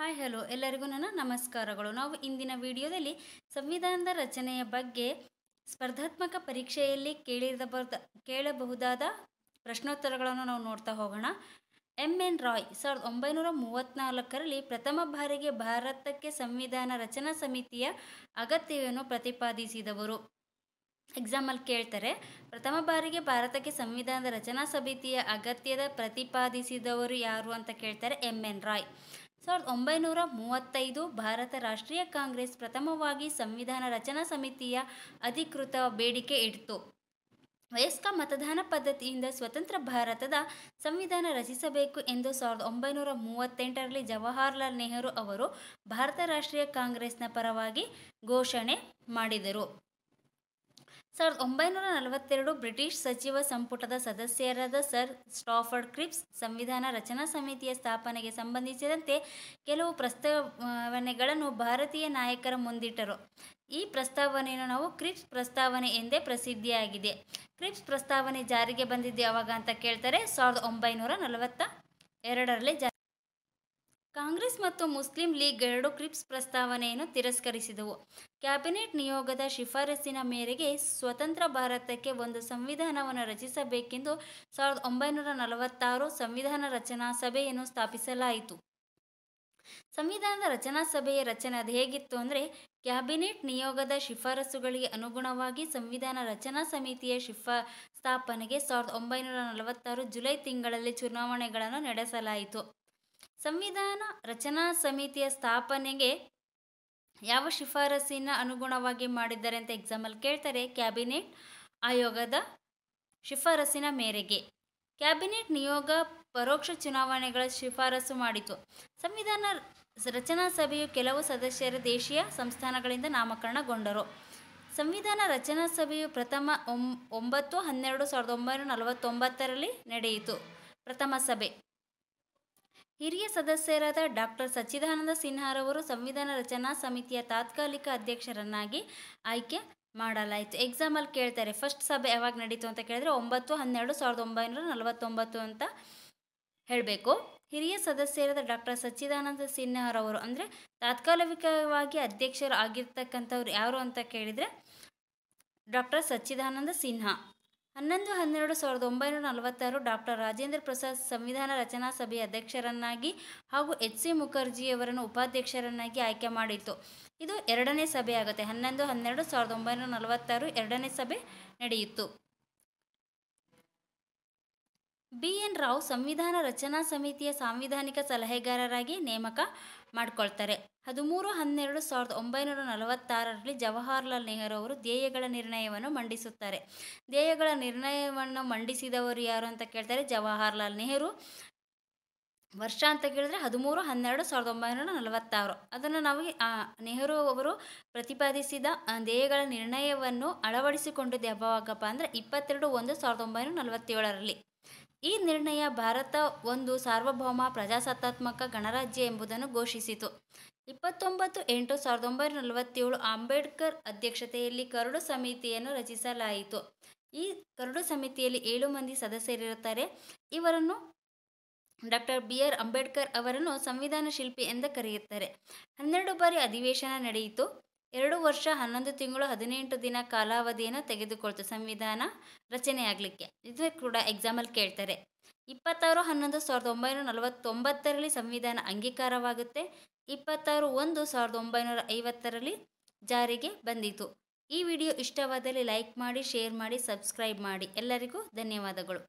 hi hello ಎಲ್ಲರಿಗೂ ನನ್ನ ನಮಸ್ಕಾರಗಳು ನಾವು ಇಂದಿನ ವಿಡಿಯೋದಲ್ಲಿ ಸಂವಿಧಾನದ ರಚನೆಯ ಬಗ್ಗೆ ಸ್ಪರ್ಧಾತ್ಮಕ ಪರೀಕ್ಷೆಯಲ್ಲಿ ಕೇಳಿರಬಹುದ ಕೇಳಬಹುದಾದ ಪ್ರಶ್ನೋತ್ತರಗಳನ್ನು ನಾವು ನೋಡ್ತಾ ಹೋಗೋಣ ಎಮ್ ಎನ್ ರಾಯ್ ಸಾವಿರದ ಒಂಬೈನೂರ ಮೂವತ್ತ್ನಾಲ್ಕರಲ್ಲಿ ಪ್ರಥಮ ಬಾರಿಗೆ ಭಾರತಕ್ಕೆ ಸಂವಿಧಾನ ರಚನಾ ಸಮಿತಿಯ ಅಗತ್ಯವನ್ನು ಪ್ರತಿಪಾದಿಸಿದವರು ಎಕ್ಸಾಮಲ್ಲಿ ಕೇಳ್ತಾರೆ ಪ್ರಥಮ ಬಾರಿಗೆ ಭಾರತಕ್ಕೆ ಸಂವಿಧಾನದ ರಚನಾ ಸಮಿತಿಯ ಅಗತ್ಯದ ಪ್ರತಿಪಾದಿಸಿದವರು ಯಾರು ಅಂತ ಕೇಳ್ತಾರೆ ಎಮ್ ಎನ್ ರಾಯ್ ಸಾವಿರದ ಒಂಬೈನೂರ ಮೂವತ್ತೈದು ಭಾರತ ರಾಷ್ಟ್ರೀಯ ಕಾಂಗ್ರೆಸ್ ಪ್ರಥಮವಾಗಿ ಸಂವಿಧಾನ ರಚನಾ ಸಮಿತಿಯ ಅಧಿಕೃತ ಬೇಡಿಕೆ ಇಡ್ತು ವಯಸ್ಕ ಮತದಾನ ಪದ್ಧತಿಯಿಂದ ಸ್ವತಂತ್ರ ಭಾರತದ ಸಂವಿಧಾನ ರಚಿಸಬೇಕು ಎಂದು ಸಾವಿರದ ಒಂಬೈನೂರ ಮೂವತ್ತೆಂಟರಲ್ಲಿ ಜವಾಹರ್ಲಾಲ್ ನೆಹರು ಅವರು ಭಾರತ ರಾಷ್ಟ್ರೀಯ ಕಾಂಗ್ರೆಸ್ನ ಪರವಾಗಿ ಘೋಷಣೆ ಮಾಡಿದರು ಸಾವಿರದ ಒಂಬೈನೂರ ನಲವತ್ತೆರಡು ಬ್ರಿಟಿಷ್ ಸಚಿವ ಸಂಪುಟದ ಸದಸ್ಯರಾದ ಸರ್ ಸ್ಟಾಫರ್ಡ್ ಕ್ರಿಪ್ಸ್ ಸಂವಿಧಾನ ರಚನಾ ಸಮಿತಿಯ ಸ್ಥಾಪನೆಗೆ ಸಂಬಂಧಿಸಿದಂತೆ ಕೆಲವು ಪ್ರಸ್ತಾವನೆಗಳನ್ನು ಭಾರತೀಯ ನಾಯಕರ ಮುಂದಿಟ್ಟರು ಈ ಪ್ರಸ್ತಾವನೆಯನ್ನು ನಾವು ಕ್ರಿಪ್ಸ್ ಪ್ರಸ್ತಾವನೆ ಎಂದೇ ಪ್ರಸಿದ್ಧಿಯಾಗಿದೆ ಕ್ರಿಪ್ಸ್ ಪ್ರಸ್ತಾವನೆ ಜಾರಿಗೆ ಬಂದಿದ್ದು ಯಾವಾಗ ಅಂತ ಕೇಳ್ತಾರೆ ಸಾವಿರದ ಒಂಬೈನೂರ ನಲವತ್ತ ಎರಡರಲ್ಲಿ ಜಾ ಕಾಂಗ್ರೆಸ್ ಮತ್ತು ಮುಸ್ಲಿಂ ಲೀಗ್ ಎರಡು ಕ್ರಿಪ್ಸ್ ಪ್ರಸ್ತಾವನೆಯನ್ನು ತಿರಸ್ಕರಿಸಿದವು ಕ್ಯಾಬಿನೆಟ್ ನಿಯೋಗದ ಶಿಫಾರಸ್ಸಿನ ಮೇರೆಗೆ ಸ್ವತಂತ್ರ ಭಾರತಕ್ಕೆ ಒಂದು ಸಂವಿಧಾನವನ್ನು ರಚಿಸಬೇಕೆಂದು ಸಾವಿರದ ಒಂಬೈನೂರ ನಲವತ್ತಾರು ಸಂವಿಧಾನ ರಚನಾ ಸಭೆಯನ್ನು ಸ್ಥಾಪಿಸಲಾಯಿತು ಸಂವಿಧಾನದ ರಚನಾ ಸಭೆಯ ರಚನೆ ಅದು ಹೇಗಿತ್ತು ಅಂದರೆ ಕ್ಯಾಬಿನೆಟ್ ನಿಯೋಗದ ಶಿಫಾರಸುಗಳಿಗೆ ಅನುಗುಣವಾಗಿ ಸಂವಿಧಾನ ರಚನಾ ಸಮಿತಿಯ ಶಿಫಾ ಸ್ಥಾಪನೆಗೆ ಸಾವಿರದ ಒಂಬೈನೂರ ನಲವತ್ತಾರು ಜುಲೈ ತಿಂಗಳಲ್ಲಿ ಚುನಾವಣೆಗಳನ್ನು ನಡೆಸಲಾಯಿತು ಸಂವಿಧಾನ ರಚನಾ ಸಮಿತಿಯ ಸ್ಥಾಪನೆಗೆ ಯಾವ ಶಿಫಾರಸಿನ ಅನುಗುಣವಾಗಿ ಮಾಡಿದ್ದಾರೆ ಅಂತ ಎಕ್ಸಾಂಪಲ್ ಕೇಳ್ತಾರೆ ಕ್ಯಾಬಿನೆಟ್ ಆಯೋಗದ ಶಿಫಾರಸಿನ ಮೇರೆಗೆ ಕ್ಯಾಬಿನೆಟ್ ನಿಯೋಗ ಪರೋಕ್ಷ ಚುನಾವಣೆಗಳ ಶಿಫಾರಸು ಮಾಡಿತು ಸಂವಿಧಾನ ರಚನಾ ಸಭೆಯು ಕೆಲವು ಸದಸ್ಯರ ದೇಶೀಯ ಸಂಸ್ಥಾನಗಳಿಂದ ನಾಮಕರಣಗೊಂಡರು ಸಂವಿಧಾನ ರಚನಾ ಸಭೆಯು ಪ್ರಥಮ ಒಂಬತ್ತು ಹನ್ನೆರಡು ಸಾವಿರದ ಒಂಬೈನೂರ ನಲವತ್ತೊಂಬತ್ತರಲ್ಲಿ ನಡೆಯಿತು ಪ್ರಥಮ ಸಭೆ ಹಿರಿಯ ಸದಸ್ಯರಾದ ಡಾಕ್ಟರ್ ಸಚ್ಚಿದಾನಂದ ಸಿನ್ಹಾರವರು ಸಂವಿಧಾನ ರಚನಾ ಸಮಿತಿಯ ತಾತ್ಕಾಲಿಕ ಅಧ್ಯಕ್ಷರನ್ನಾಗಿ ಆಯ್ಕೆ ಮಾಡಲಾಯಿತು ಎಕ್ಸಾಮಲ್ಲಿ ಕೇಳ್ತಾರೆ ಫಸ್ಟ್ ಸಭೆ ಯಾವಾಗ ನಡೀತು ಅಂತ ಕೇಳಿದ್ರೆ ಒಂಬತ್ತು ಹನ್ನೆರಡು ಸಾವಿರದ ಒಂಬೈನೂರ ನಲವತ್ತೊಂಬತ್ತು ಅಂತ ಹೇಳಬೇಕು ಹಿರಿಯ ಸದಸ್ಯರಾದ ಡಾಕ್ಟರ್ ಸಚ್ಚಿದಾನಂದ ಸಿನ್ಹಾರವರು ಅಂದರೆ ತಾತ್ಕಾಲಿಕವಾಗಿ ಅಧ್ಯಕ್ಷರು ಆಗಿರ್ತಕ್ಕಂಥವ್ರು ಯಾರು ಅಂತ ಕೇಳಿದರೆ ಡಾಕ್ಟರ್ ಸಚ್ಚಿದಾನಂದ ಸಿನ್ಹಾ ಹನ್ನೊಂದು ಹನ್ನೆರಡು ಸಾವಿರದ ಒಂಬೈನೂರ ನಲವತ್ತಾರು ಡಾಕ್ಟರ್ ರಾಜೇಂದ್ರ ಪ್ರಸಾದ್ ಸಂವಿಧಾನ ರಚನಾ ಸಭೆಯ ಅಧ್ಯಕ್ಷರನ್ನಾಗಿ ಹಾಗೂ ಎಚ್ ಸಿ ಮುಖರ್ಜಿಯವರನ್ನು ಉಪಾಧ್ಯಕ್ಷರನ್ನಾಗಿ ಆಯ್ಕೆ ಮಾಡಿತ್ತು ಇದು ಎರಡನೇ ಸಭೆ ಆಗುತ್ತೆ ಹನ್ನೊಂದು ಹನ್ನೆರಡು ಸಾವಿರದ ಒಂಬೈನೂರ ನಲವತ್ತಾರು ಎರಡನೇ ಸಭೆ ನಡೆಯಿತು ಬಿಎನ್ ರಾವ್ ಸಂವಿಧಾನ ರಚನಾ ಸಮಿತಿಯ ಸಾಂವಿಧಾನಿಕ ಸಲಹೆಗಾರರಾಗಿ ನೇಮಕ ಮಾಡಿಕೊಳ್ತಾರೆ ಹದಿಮೂರು ಹನ್ನೆರಡು ಸಾವಿರದ ಒಂಬೈನೂರ ನಲವತ್ತಾರರಲ್ಲಿ ಜವಾಹರ್ಲಾಲ್ ನೆಹರು ಅವರು ಧ್ಯೇಯಗಳ ನಿರ್ಣಯವನ್ನು ಮಂಡಿಸುತ್ತಾರೆ ಧ್ಯೇಯಗಳ ನಿರ್ಣಯವನ್ನು ಮಂಡಿಸಿದವರು ಯಾರು ಅಂತ ಕೇಳ್ತಾರೆ ಜವಾಹರ್ಲಾಲ್ ನೆಹರು ವರ್ಷ ಅಂತ ಕೇಳಿದ್ರೆ ಹದಿಮೂರು ಹನ್ನೆರಡು ಸಾವಿರದ ಒಂಬೈನೂರ ನಲವತ್ತಾರು ಅದನ್ನು ನಾವು ನೆಹರು ಅವರು ಪ್ರತಿಪಾದಿಸಿದ ಧ್ಯೇಯಗಳ ನಿರ್ಣಯವನ್ನು ಅಳವಡಿಸಿಕೊಂಡಿದ್ದು ಯಾವಾಗಪ್ಪ ಅಂದರೆ ಇಪ್ಪತ್ತೆರಡು ಒಂದು ಸಾವಿರದ ಒಂಬೈನೂರ ನಲವತ್ತೇಳರಲ್ಲಿ ಈ ನಿರ್ಣಯ ಭಾರತ ಒಂದು ಸಾರ್ವಭೌಮ ಪ್ರಜಾಸತ್ತಾತ್ಮಕ ಗಣರಾಜ್ಯ ಎಂಬುದನ್ನು ಘೋಷಿಸಿತು ಇಪ್ಪತ್ತೊಂಬತ್ತು ಎಂಟು ಸಾವಿರದ ಒಂಬೈನೂರ ನಲವತ್ತೇಳು ಅಂಬೇಡ್ಕರ್ ಅಧ್ಯಕ್ಷತೆಯಲ್ಲಿ ಕರಡು ಸಮಿತಿಯನ್ನು ರಚಿಸಲಾಯಿತು ಈ ಕರಡು ಸಮಿತಿಯಲ್ಲಿ ಏಳು ಮಂದಿ ಸದಸ್ಯರಿರುತ್ತಾರೆ ಇವರನ್ನು ಡಾಕ್ಟರ್ ಬಿ ಆರ್ ಅಂಬೇಡ್ಕರ್ ಅವರನ್ನು ಸಂವಿಧಾನ ಶಿಲ್ಪಿ ಎಂದು ಕರೆಯುತ್ತಾರೆ ಹನ್ನೆರಡು ಬಾರಿ ಅಧಿವೇಶನ ನಡೆಯಿತು ಎರಡು ವರ್ಷ ಹನ್ನೊಂದು ತಿಂಗಳು ಹದಿನೆಂಟು ದಿನ ಕಾಲಾವಧಿಯನ್ನು ತೆಗೆದುಕೊಳ್ತು ಸಂವಿಧಾನ ರಚನೆಯಾಗಲಿಕ್ಕೆ ಇದು ಕೂಡ ಎಕ್ಸಾಮಲ್ಲಿ ಕೇಳ್ತಾರೆ ಇಪ್ಪತ್ತಾರು ಹನ್ನೊಂದು ಸಾವಿರದ ಒಂಬೈನೂರ ನಲವತ್ತೊಂಬತ್ತರಲ್ಲಿ ಸಂವಿಧಾನ ಅಂಗೀಕಾರವಾಗುತ್ತೆ ಇಪ್ಪತ್ತಾರು ಒಂದು ಸಾವಿರದ ಒಂಬೈನೂರ ಐವತ್ತರಲ್ಲಿ ಜಾರಿಗೆ ಬಂದಿತು ಈ ವಿಡಿಯೋ ಇಷ್ಟವಾದಲ್ಲಿ ಲೈಕ್ ಮಾಡಿ ಶೇರ್ ಮಾಡಿ ಸಬ್ಸ್ಕ್ರೈಬ್ ಮಾಡಿ ಎಲ್ಲರಿಗೂ ಧನ್ಯವಾದಗಳು